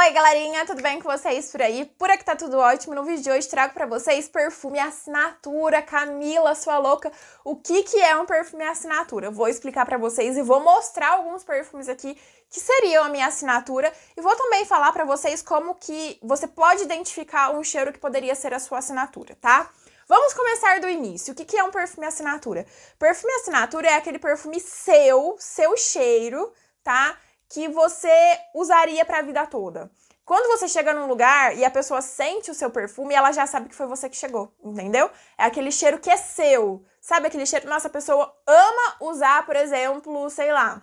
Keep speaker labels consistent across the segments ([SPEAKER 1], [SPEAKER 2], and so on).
[SPEAKER 1] Oi galerinha, tudo bem com vocês por aí? Por aqui tá tudo ótimo. No vídeo de hoje trago para vocês perfume assinatura. Camila, sua louca, o que que é um perfume assinatura? Vou explicar para vocês e vou mostrar alguns perfumes aqui que seriam a minha assinatura e vou também falar para vocês como que você pode identificar um cheiro que poderia ser a sua assinatura, tá? Vamos começar do início. O que, que é um perfume assinatura? Perfume assinatura é aquele perfume seu, seu cheiro, tá? que você usaria para a vida toda. Quando você chega num lugar e a pessoa sente o seu perfume, ela já sabe que foi você que chegou, entendeu? É aquele cheiro que é seu. Sabe aquele cheiro? Nossa, a pessoa ama usar, por exemplo, sei lá,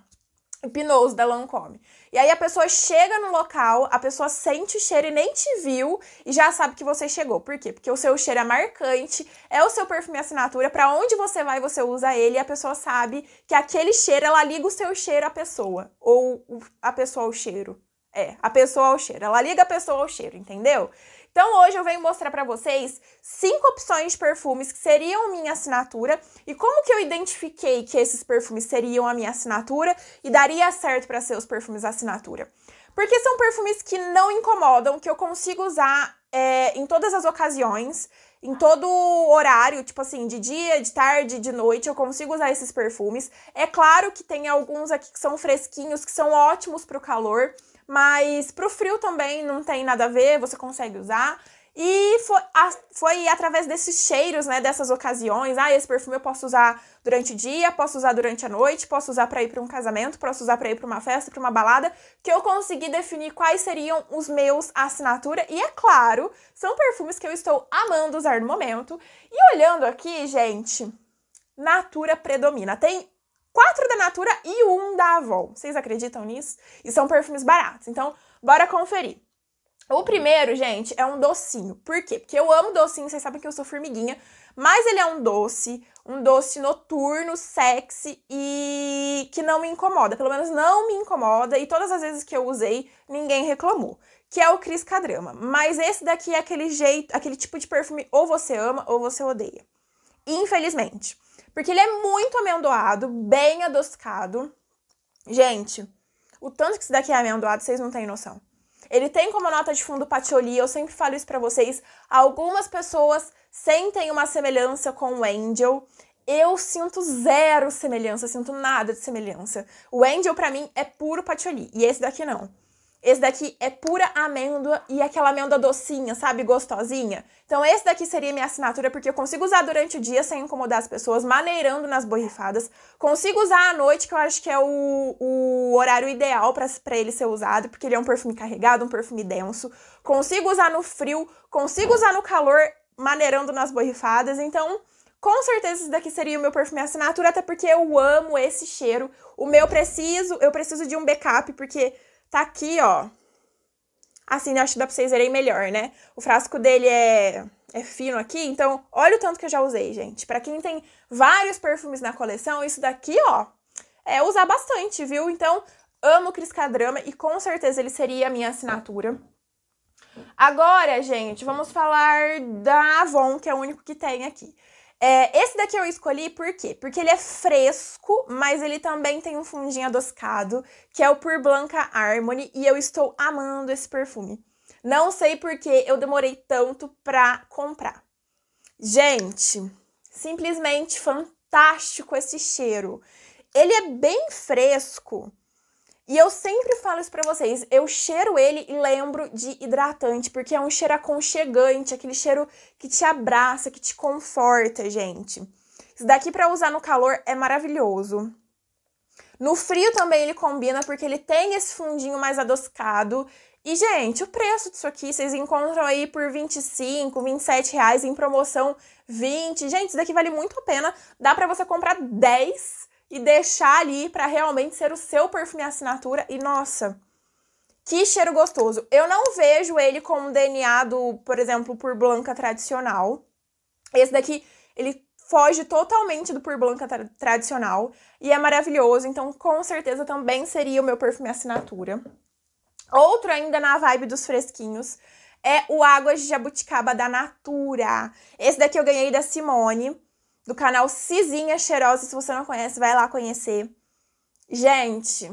[SPEAKER 1] Hipnose não Lancome. E aí a pessoa chega no local, a pessoa sente o cheiro e nem te viu e já sabe que você chegou. Por quê? Porque o seu cheiro é marcante, é o seu perfume assinatura, para onde você vai você usa ele e a pessoa sabe que aquele cheiro, ela liga o seu cheiro à pessoa ou a pessoa ao cheiro. É, a pessoa ao cheiro. Ela liga a pessoa ao cheiro, entendeu? Então hoje eu venho mostrar para vocês cinco opções de perfumes que seriam minha assinatura e como que eu identifiquei que esses perfumes seriam a minha assinatura e daria certo para ser os perfumes assinatura. Porque são perfumes que não incomodam, que eu consigo usar é, em todas as ocasiões, em todo horário, tipo assim, de dia, de tarde, de noite, eu consigo usar esses perfumes. É claro que tem alguns aqui que são fresquinhos, que são ótimos para o calor. Mas pro frio também não tem nada a ver, você consegue usar. E foi, a, foi através desses cheiros, né, dessas ocasiões. Ah, esse perfume eu posso usar durante o dia, posso usar durante a noite, posso usar para ir para um casamento, posso usar para ir para uma festa, para uma balada, que eu consegui definir quais seriam os meus assinatura. E é claro, são perfumes que eu estou amando usar no momento. E olhando aqui, gente, Natura predomina. Tem quatro da Natura e um da Avon. Vocês acreditam nisso? E são perfumes baratos. Então, bora conferir. O primeiro, gente, é um docinho. Por quê? Porque eu amo docinho, vocês sabem que eu sou formiguinha, mas ele é um doce, um doce noturno, sexy e que não me incomoda. Pelo menos não me incomoda e todas as vezes que eu usei, ninguém reclamou. Que é o Cris Cadrama. Mas esse daqui é aquele jeito, aquele tipo de perfume ou você ama ou você odeia. Infelizmente. Porque ele é muito amendoado, bem adocicado. Gente, o tanto que isso daqui é amendoado, vocês não têm noção. Ele tem como nota de fundo patchouli, eu sempre falo isso para vocês. Algumas pessoas sentem uma semelhança com o Angel. Eu sinto zero semelhança, sinto nada de semelhança. O Angel para mim é puro patchouli e esse daqui não. Esse daqui é pura amêndoa e é aquela amêndoa docinha, sabe? Gostosinha. Então esse daqui seria minha assinatura porque eu consigo usar durante o dia sem incomodar as pessoas, maneirando nas borrifadas. Consigo usar à noite, que eu acho que é o, o horário ideal para ele ser usado, porque ele é um perfume carregado, um perfume denso. Consigo usar no frio, consigo usar no calor, maneirando nas borrifadas. Então... Com certeza esse daqui seria o meu perfume assinatura, até porque eu amo esse cheiro. O meu preciso, eu preciso de um backup, porque Tá aqui, ó. Assim, né, acho que dá pra vocês verem melhor, né? O frasco dele é, é fino aqui, então olha o tanto que eu já usei, gente. Para quem tem vários perfumes na coleção, isso daqui, ó, é usar bastante, viu? Então, amo Cris Cadrama e com certeza ele seria a minha assinatura. Agora, gente, vamos falar da Avon, que é o único que tem aqui. É, esse daqui eu escolhi por quê? Porque ele é fresco, mas ele também tem um fundinho adocicado, que é o Pur Blanca Harmony, e eu estou amando esse perfume. Não sei por que eu demorei tanto pra comprar. Gente, simplesmente fantástico esse cheiro. Ele é bem fresco, e eu sempre falo isso pra vocês, eu cheiro ele e lembro de hidratante, porque é um cheiro aconchegante, aquele cheiro que te abraça, que te conforta, gente. Isso daqui para usar no calor é maravilhoso. No frio também ele combina, porque ele tem esse fundinho mais adocicado. E, gente, o preço disso aqui, vocês encontram aí por 25, 27 reais, em promoção 20. Gente, isso daqui vale muito a pena. Dá para você comprar 10 e deixar ali para realmente ser o seu perfume assinatura. E nossa, que cheiro gostoso. Eu não vejo ele como DNA do, por exemplo, por Blanca tradicional. Esse daqui, ele foge totalmente do por Blanca tra tradicional e é maravilhoso, então com certeza também seria o meu perfume assinatura. Outro ainda na vibe dos fresquinhos é o Águas de Jabuticaba da Natura. Esse daqui eu ganhei da Simone do canal Cizinha Cheirosa. Se você não conhece, vai lá conhecer. Gente,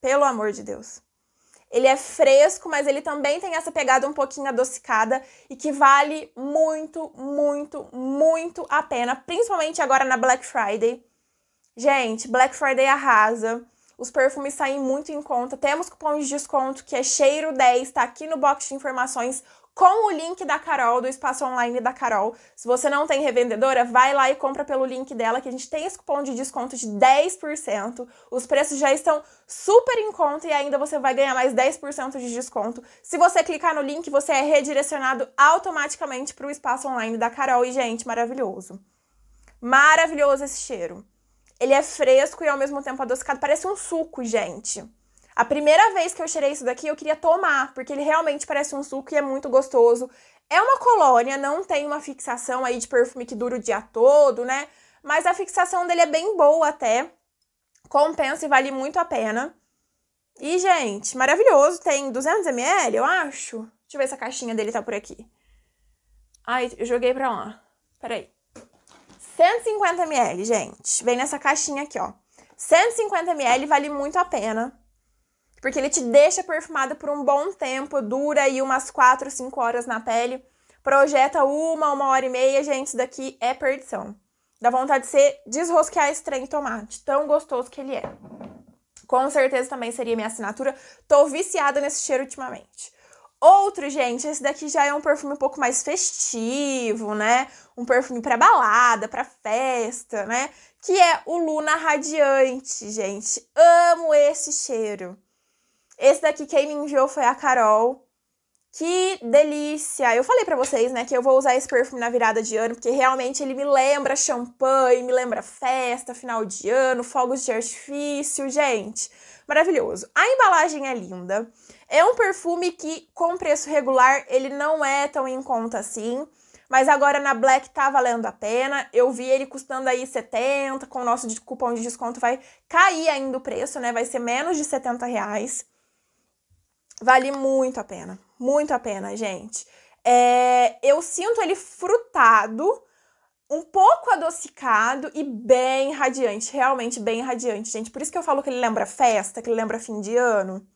[SPEAKER 1] pelo amor de Deus. Ele é fresco, mas ele também tem essa pegada um pouquinho adocicada e que vale muito, muito, muito a pena, principalmente agora na Black Friday. Gente, Black Friday arrasa. Os perfumes saem muito em conta. Temos cupom de desconto que é Cheiro10, tá aqui no box de informações com o link da Carol, do espaço online da Carol. Se você não tem revendedora, vai lá e compra pelo link dela, que a gente tem esse cupom de desconto de 10%. Os preços já estão super em conta e ainda você vai ganhar mais 10% de desconto. Se você clicar no link, você é redirecionado automaticamente para o espaço online da Carol. E, gente, maravilhoso. Maravilhoso esse cheiro. Ele é fresco e ao mesmo tempo adocicado, parece um suco, gente. A primeira vez que eu cheirei isso daqui, eu queria tomar, porque ele realmente parece um suco e é muito gostoso. É uma colônia, não tem uma fixação aí de perfume que dura o dia todo, né? Mas a fixação dele é bem boa até. Compensa e vale muito a pena. E, gente, maravilhoso. Tem 200ml, eu acho. Deixa eu ver se a caixinha dele tá por aqui. Ai, eu joguei pra lá. Peraí. 150ml, gente. Vem nessa caixinha aqui, ó. 150ml vale muito a pena porque ele te deixa perfumado por um bom tempo, dura aí umas 4, 5 horas na pele. Projeta uma, uma hora e meia, gente, isso daqui é perdição. Dá vontade de ser desrosquear esse trem tomate, tão gostoso que ele é. Com certeza também seria minha assinatura. Tô viciada nesse cheiro ultimamente. Outro, gente, esse daqui já é um perfume um pouco mais festivo, né? Um perfume para balada, para festa, né? Que é o Luna Radiante, gente. Amo esse cheiro. Esse daqui quem me enviou foi a Carol. Que delícia! Eu falei para vocês, né, que eu vou usar esse perfume na virada de ano, porque realmente ele me lembra champanhe, me lembra festa, final de ano, fogos de artifício, gente. Maravilhoso. A embalagem é linda. É um perfume que com preço regular, ele não é tão em conta assim, mas agora na Black tá valendo a pena. Eu vi ele custando aí 70, com o nosso cupom de desconto vai cair ainda o preço, né? Vai ser menos de 70 reais. Vale muito a pena. Muito a pena, gente. É, eu sinto ele frutado, um pouco adocicado e bem radiante. Realmente bem radiante, gente. Por isso que eu falo que ele lembra festa, que ele lembra fim de ano.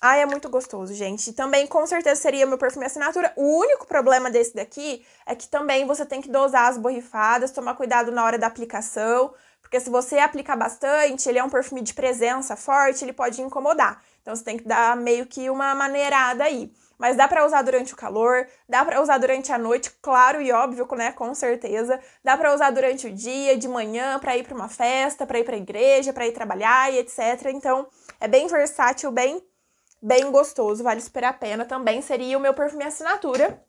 [SPEAKER 1] ai é muito gostoso, gente. Também com certeza seria meu perfume assinatura. O único problema desse daqui é que também você tem que dosar as borrifadas, tomar cuidado na hora da aplicação, porque se você aplicar bastante, ele é um perfume de presença forte, ele pode incomodar. Então você tem que dar meio que uma maneirada aí. Mas dá para usar durante o calor, dá para usar durante a noite, claro e óbvio, né? Com certeza. Dá para usar durante o dia, de manhã, para ir para uma festa, para ir para igreja, para ir trabalhar e etc. Então, é bem versátil, bem bem gostoso, vale super a pena também. Seria o meu perfume assinatura.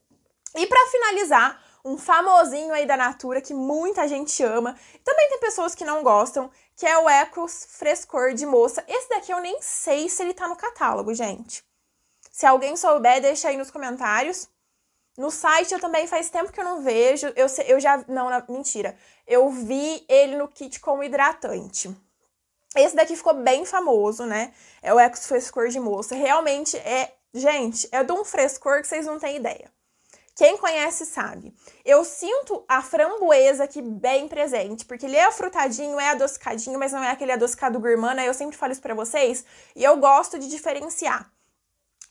[SPEAKER 1] E para finalizar, um famosinho aí da Natura que muita gente ama. Também tem pessoas que não gostam, que é o Ecos Frescor de Moça. Esse daqui eu nem sei se ele tá no catálogo, gente. Se alguém souber, deixa aí nos comentários. No site eu também faz tempo que eu não vejo. Eu, eu já. Não, não, mentira. Eu vi ele no kit como hidratante. Esse daqui ficou bem famoso, né? É o Ecos Frescor de Moça. Realmente é. Gente, é de um frescor que vocês não têm ideia. Quem conhece sabe. Eu sinto a framboesa aqui bem presente, porque ele é frutadinho, é adocicadinho, mas não é aquele adocicado gourmand, né? eu sempre falo isso para vocês, e eu gosto de diferenciar.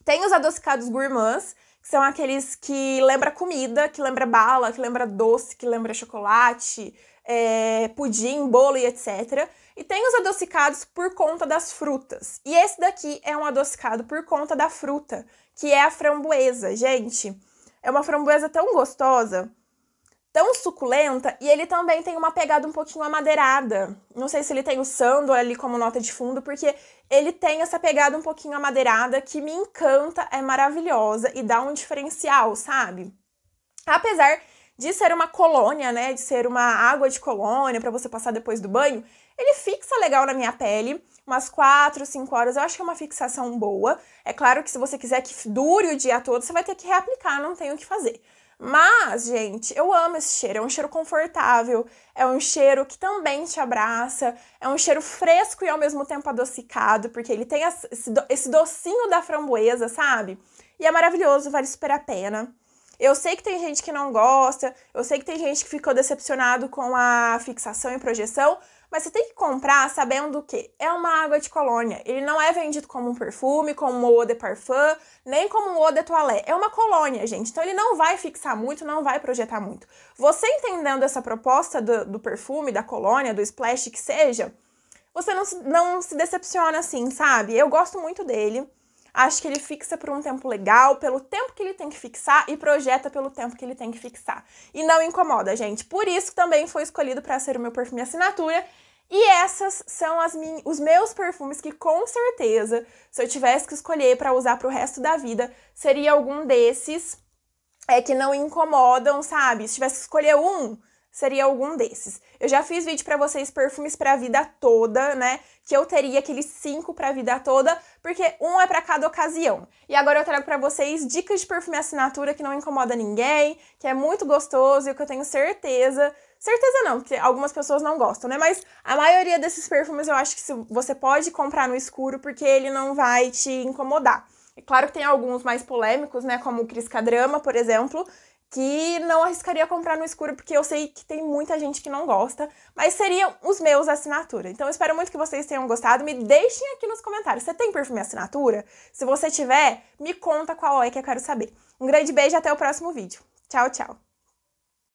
[SPEAKER 1] Tem os adocicados gourmands, que são aqueles que lembra comida, que lembra bala, que lembra doce, que lembra chocolate, é, pudim, bolo e etc. E tem os adocicados por conta das frutas. E esse daqui é um adocicado por conta da fruta, que é a framboesa. Gente, é uma framboesa tão gostosa, tão suculenta, e ele também tem uma pegada um pouquinho amadeirada. Não sei se ele tem o sando ali como nota de fundo, porque ele tem essa pegada um pouquinho amadeirada que me encanta, é maravilhosa e dá um diferencial, sabe? Apesar de ser uma colônia, né, de ser uma água de colônia para você passar depois do banho, ele fixa legal na minha pele umas 4, 5 horas. Eu acho que é uma fixação boa. É claro que se você quiser que dure o dia todo, você vai ter que reaplicar, não tem o que fazer. Mas, gente, eu amo esse cheiro. É um cheiro confortável, é um cheiro que também te abraça, é um cheiro fresco e ao mesmo tempo adocicado, porque ele tem esse docinho da framboesa, sabe? E é maravilhoso, vale super a pena. Eu sei que tem gente que não gosta, eu sei que tem gente que ficou decepcionado com a fixação e projeção, mas você tem que comprar sabendo que é uma água de colônia. Ele não é vendido como um perfume, como um eau de parfum, nem como um eau de toilette. É uma colônia, gente. Então ele não vai fixar muito, não vai projetar muito. Você entendendo essa proposta do, do perfume, da colônia, do splash que seja, você não, não se decepciona assim, sabe? Eu gosto muito dele acho que ele fixa por um tempo legal, pelo tempo que ele tem que fixar e projeta pelo tempo que ele tem que fixar. E não incomoda, gente. Por isso também foi escolhido para ser o meu perfume assinatura. E essas são as min... os meus perfumes que com certeza, se eu tivesse que escolher para usar para o resto da vida, seria algum desses é que não incomodam, sabe? Se tivesse que escolher um, seria algum desses. Eu já fiz vídeo para vocês perfumes para a vida toda, né? Que eu teria aqueles cinco para a vida toda, porque um é para cada ocasião. E agora eu trago para vocês dicas de perfume assinatura que não incomoda ninguém, que é muito gostoso e que eu tenho certeza Certeza não, porque algumas pessoas não gostam, né? Mas a maioria desses perfumes eu acho que você pode comprar no escuro porque ele não vai te incomodar. É claro que tem alguns mais polêmicos, né? Como o Crisca Drama, por exemplo, que não arriscaria comprar no escuro, porque eu sei que tem muita gente que não gosta, mas seriam os meus assinatura. Então eu espero muito que vocês tenham gostado. Me deixem aqui nos comentários. Você tem perfume assinatura? Se você tiver, me conta qual é que eu quero saber. Um grande beijo e até o próximo vídeo. Tchau, tchau!